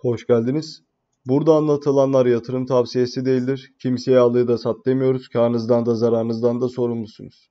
Hoş geldiniz. Burada anlatılanlar yatırım tavsiyesi değildir. Kimseye aldığı da sat demiyoruz. Karnınızdan da zararınızdan da sorumlusunuz.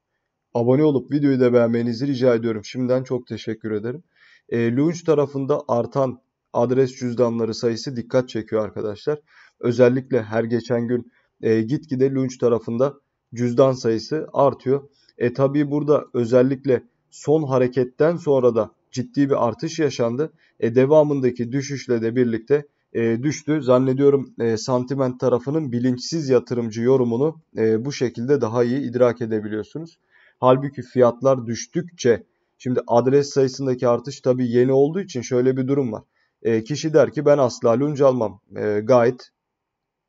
Abone olup videoyu da beğenmenizi rica ediyorum. Şimdiden çok teşekkür ederim. E, ee, Launch tarafında artan adres cüzdanları sayısı dikkat çekiyor arkadaşlar. Özellikle her geçen gün e, gitgide Launch tarafında cüzdan sayısı artıyor. E tabi burada özellikle son hareketten sonra da ciddi bir artış yaşandı. E, devamındaki düşüşle de birlikte e, düştü. Zannediyorum e, sentiment tarafının bilinçsiz yatırımcı yorumunu e, bu şekilde daha iyi idrak edebiliyorsunuz. Halbuki fiyatlar düştükçe şimdi adres sayısındaki artış tabii yeni olduğu için şöyle bir durum var. E, kişi der ki ben asla lunch almam. E, gayet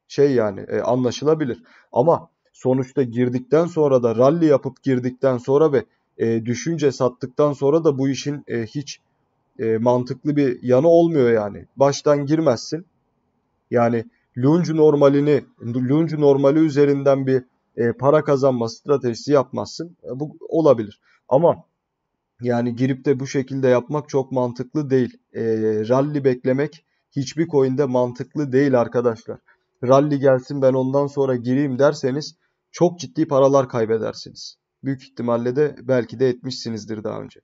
şey yani e, anlaşılabilir. Ama sonuçta girdikten sonra da rally yapıp girdikten sonra ve e, düşünce sattıktan sonra da bu işin e, hiç e, mantıklı bir yanı olmuyor yani. Baştan girmezsin. Yani lunge normalini, lunge normali üzerinden bir e, para kazanma stratejisi yapmazsın. E, bu olabilir. Ama yani girip de bu şekilde yapmak çok mantıklı değil. E, rally beklemek hiçbir coin'de mantıklı değil arkadaşlar. Rally gelsin ben ondan sonra gireyim derseniz çok ciddi paralar kaybedersiniz büyük ihtimalle de belki de etmişsinizdir daha önce.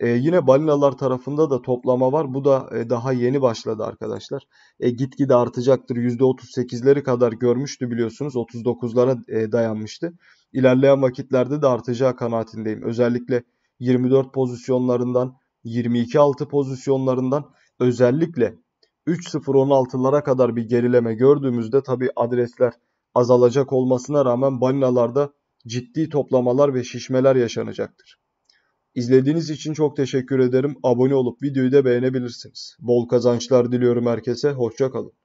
E, yine balinalar tarafında da toplama var. Bu da e, daha yeni başladı arkadaşlar. E, gitgide artacaktır. %38'leri kadar görmüştü biliyorsunuz. 39'lara e, dayanmıştı. İlerleyen vakitlerde de artacağı kanaatindeyim. Özellikle 24 pozisyonlarından 22-6 pozisyonlarından özellikle 3.016'lara kadar bir gerileme gördüğümüzde tabi adresler azalacak olmasına rağmen balinalarda ciddi toplamalar ve şişmeler yaşanacaktır. İzlediğiniz için çok teşekkür ederim. Abone olup videoyu da beğenebilirsiniz. Bol kazançlar diliyorum herkese. Hoşçakalın.